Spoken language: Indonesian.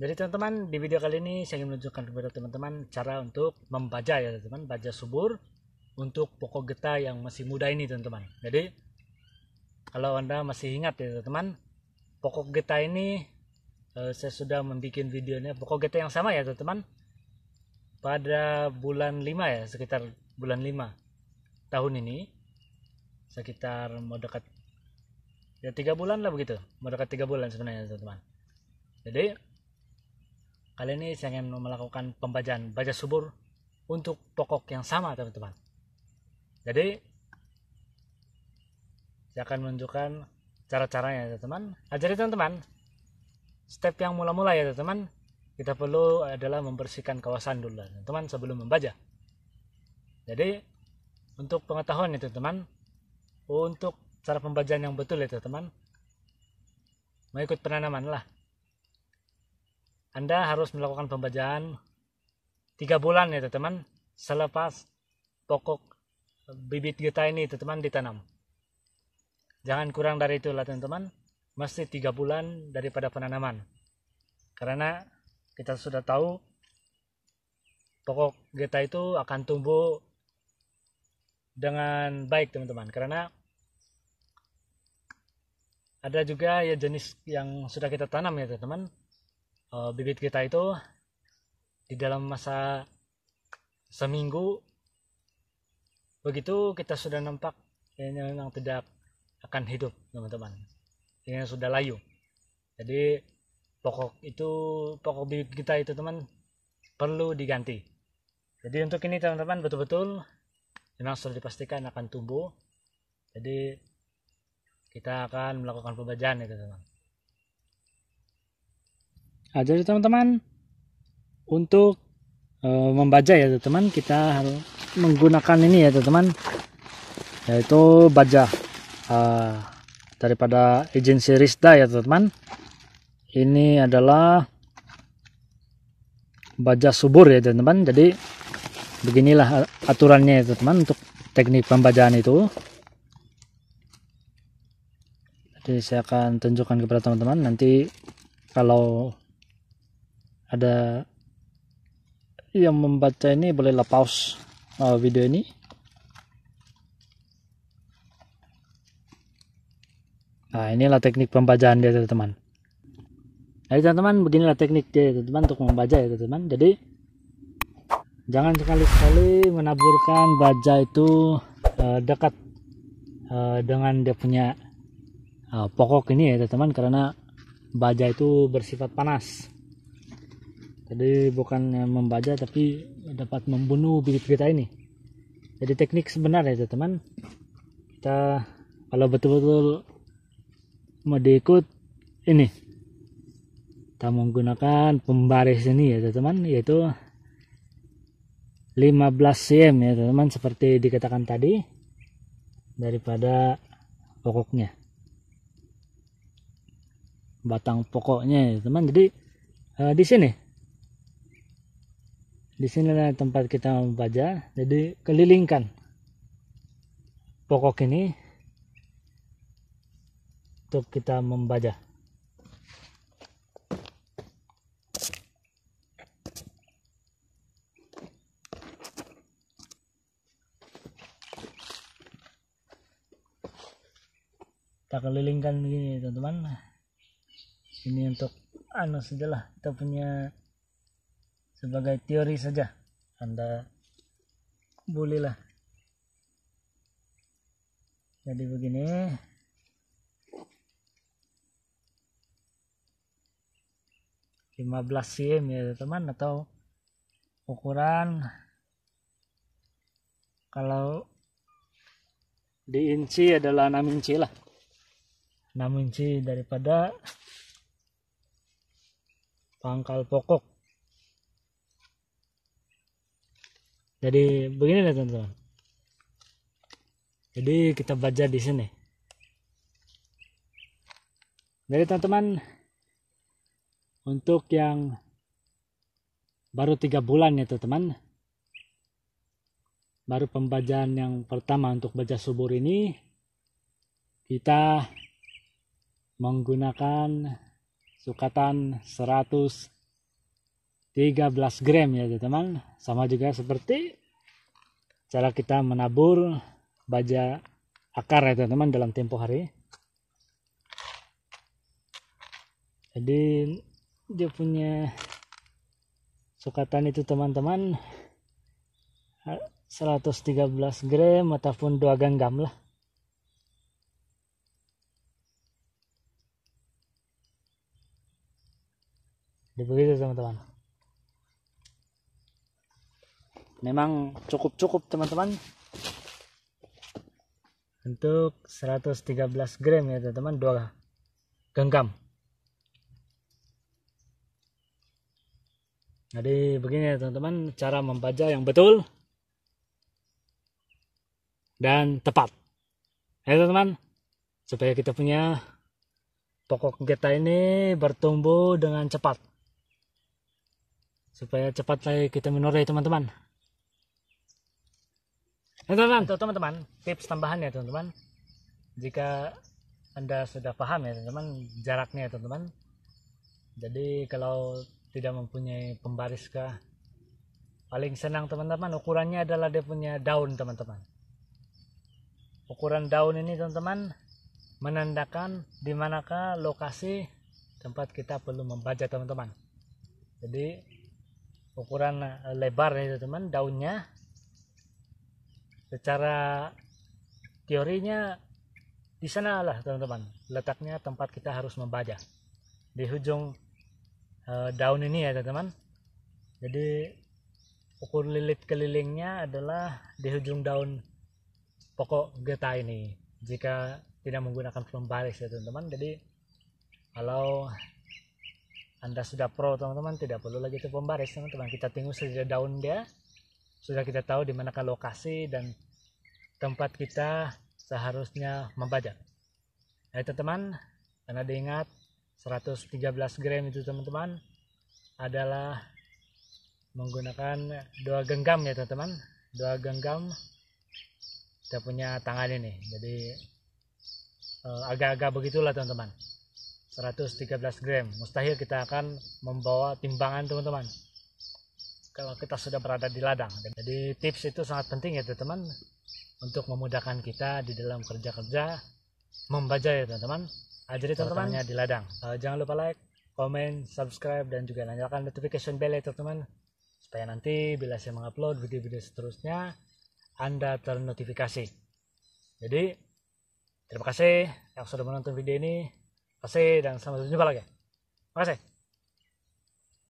Jadi teman-teman di video kali ini saya ingin menunjukkan kepada teman-teman cara untuk membaca ya teman-teman baja subur untuk pokok getah yang masih muda ini teman-teman. Jadi kalau anda masih ingat ya teman-teman pokok getah ini eh, saya sudah membuat videonya pokok getah yang sama ya teman-teman pada bulan 5 ya sekitar bulan 5 tahun ini sekitar mau dekat ya tiga bulan lah begitu mau dekat tiga bulan sebenarnya teman-teman. Jadi kali ini saya ingin melakukan pembacaan baca subur untuk pokok yang sama teman-teman jadi saya akan menunjukkan cara-caranya teman-teman ajari teman-teman step yang mula-mula ya teman-teman kita perlu adalah membersihkan kawasan dulu teman-teman sebelum membaca jadi untuk pengetahuan itu teman untuk cara pembacaan yang betul itu teman mengikut penanaman lah anda harus melakukan pembacaan tiga bulan ya teman teman selepas pokok bibit getah ini teman teman ditanam. Jangan kurang dari itu lah teman-teman. masih tiga bulan daripada penanaman. Karena kita sudah tahu pokok getah itu akan tumbuh dengan baik teman-teman. Karena ada juga ya jenis yang sudah kita tanam ya teman-teman uh, bibit kita itu di dalam masa seminggu begitu kita sudah nampak ini memang tidak akan hidup teman-teman yang sudah layu jadi pokok itu pokok bibit kita itu teman perlu diganti jadi untuk ini teman-teman betul-betul memang sudah dipastikan akan tumbuh jadi kita akan melakukan ya teman teman Nah, jadi ya, teman-teman untuk e, eh, membaca ya teman kita harus menggunakan ini ya teman yaitu baja e, ah, daripada agensi Rista ya teman Ini adalah baja subur ya teman-teman. Jadi beginilah aturannya ya teman-teman untuk teknik pembacaan itu. Jadi saya akan tunjukkan kepada teman-teman nanti kalau ada yang membaca ini bolehlah pause uh, video ini nah inilah teknik pembacaan dia teman-teman jadi teman-teman beginilah teknik dia teman-teman untuk membaca ya teman-teman jadi jangan sekali-sekali menaburkan baja itu uh, dekat uh, dengan dia punya uh, pokok ini ya teman-teman karena baja itu bersifat panas jadi bukan membaca tapi dapat membunuh bibit kita ini jadi teknik sebenarnya itu teman kita kalau betul-betul mau diikut ini kita menggunakan pembaris ini ya teman yaitu 15 cm ya teman seperti dikatakan tadi daripada pokoknya batang pokoknya ya teman jadi eh, di sini di sinilah tempat kita membaca jadi kelilingkan pokok ini untuk kita membaca kita kelilingkan begini teman-teman ini untuk anus sajalah kita punya sebagai teori saja Anda bolehlah jadi begini lima belas cm ya teman atau ukuran kalau di inci adalah enam inci lah enam inci daripada pangkal pokok jadi begini deh teman-teman jadi kita baca di sini jadi teman-teman untuk yang baru tiga bulan ya teman baru pembacaan yang pertama untuk baca subur ini kita menggunakan sukatan 100 13 gram ya teman sama juga seperti cara kita menabur baja akar ya teman dalam tempo hari jadi dia punya sukatan itu teman-teman 113 gram ataupun 2 genggam lah jadi begitu teman-teman memang cukup-cukup teman-teman untuk 113 gram ya teman-teman dua genggam jadi begini ya teman-teman cara membaca yang betul dan tepat ya teman-teman supaya kita punya pokok kita ini bertumbuh dengan cepat supaya cepat lagi kita menoreh teman-teman Nah, teman-teman, teman-teman, tips tambahan ya teman-teman. Jika Anda sudah paham ya teman-teman jaraknya ya teman-teman. Jadi kalau tidak mempunyai pembaris kah paling senang teman-teman ukurannya adalah dia punya daun teman-teman ukuran daun ini teman-teman menandakan di manakah lokasi tempat kita perlu membaca teman-teman jadi ukuran lebar ya teman-teman daunnya secara teorinya di sana lah teman-teman letaknya tempat kita harus membaca di ujung e, eh, daun ini ya teman-teman jadi ukur lilit kelilingnya adalah di ujung daun pokok getah ini jika tidak menggunakan film baris ya teman-teman jadi kalau anda sudah pro teman-teman tidak perlu lagi itu pembaris teman-teman kita tinggal saja daun dia sudah kita tahu di manakah lokasi dan tempat kita seharusnya membajak. Nah itu teman, karena diingat 113 gram itu teman-teman adalah menggunakan dua genggam ya teman-teman. Dua genggam kita punya tangan ini. Jadi eh, agak-agak begitulah teman-teman. 113 gram. Mustahil kita akan membawa timbangan teman-teman kalau kita sudah berada di ladang. Jadi tips itu sangat penting ya teman-teman untuk memudahkan kita di dalam kerja-kerja membaca ya teman-teman. jadi teman-teman di ladang. Eh, jangan lupa like, comment, subscribe dan juga nyalakan notification bell ya teman-teman supaya nanti bila saya mengupload video-video seterusnya Anda ternotifikasi. Jadi terima kasih yang sudah menonton video ini. Terima kasih dan sampai jumpa lagi. Terima kasih.